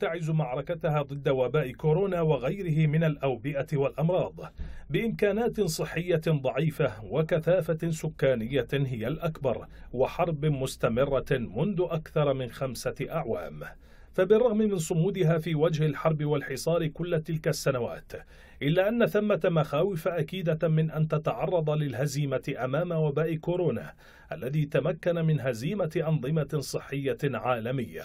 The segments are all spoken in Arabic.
تعز معركتها ضد وباء كورونا وغيره من الأوبئة والأمراض بإمكانات صحية ضعيفة وكثافة سكانية هي الأكبر وحرب مستمرة منذ أكثر من خمسة أعوام فبالرغم من صمودها في وجه الحرب والحصار كل تلك السنوات إلا أن ثمة مخاوف أكيدة من أن تتعرض للهزيمة أمام وباء كورونا الذي تمكن من هزيمة أنظمة صحية عالمية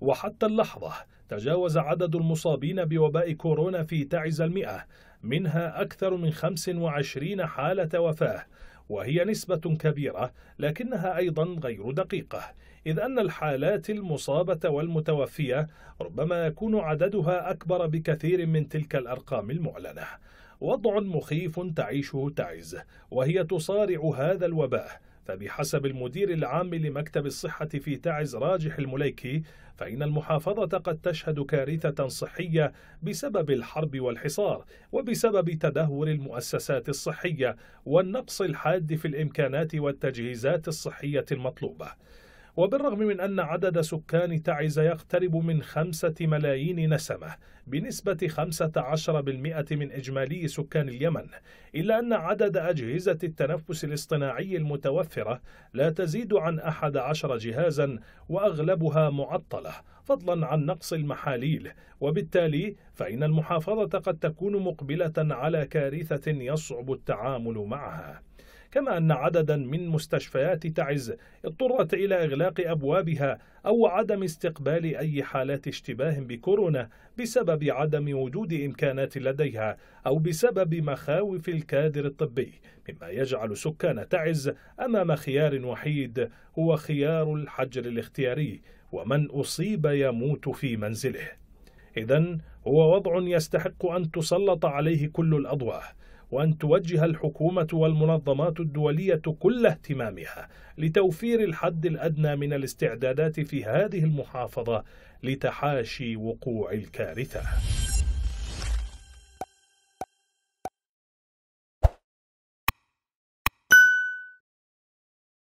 وحتى اللحظة تجاوز عدد المصابين بوباء كورونا في تعز المئة منها أكثر من 25 حالة وفاة وهي نسبة كبيرة لكنها أيضا غير دقيقة إذ أن الحالات المصابة والمتوفية ربما يكون عددها أكبر بكثير من تلك الأرقام المعلنة وضع مخيف تعيشه تعز وهي تصارع هذا الوباء فبحسب المدير العام لمكتب الصحة في تعز راجح المليكي فإن المحافظة قد تشهد كارثة صحية بسبب الحرب والحصار وبسبب تدهور المؤسسات الصحية والنقص الحاد في الإمكانات والتجهيزات الصحية المطلوبة وبالرغم من أن عدد سكان تعز يقترب من خمسة ملايين نسمة بنسبة 15% من إجمالي سكان اليمن إلا أن عدد أجهزة التنفس الاصطناعي المتوفرة لا تزيد عن 11 جهازا وأغلبها معطلة فضلا عن نقص المحاليل وبالتالي فإن المحافظة قد تكون مقبلة على كارثة يصعب التعامل معها كما أن عددا من مستشفيات تعز اضطرت إلى إغلاق أبوابها أو عدم استقبال أي حالات اشتباه بكورونا بسبب عدم وجود إمكانات لديها أو بسبب مخاوف الكادر الطبي مما يجعل سكان تعز أمام خيار وحيد هو خيار الحجر الاختياري ومن أصيب يموت في منزله إذا هو وضع يستحق أن تسلط عليه كل الأضواء وأن توجه الحكومة والمنظمات الدولية كل اهتمامها لتوفير الحد الأدنى من الاستعدادات في هذه المحافظة لتحاشي وقوع الكارثة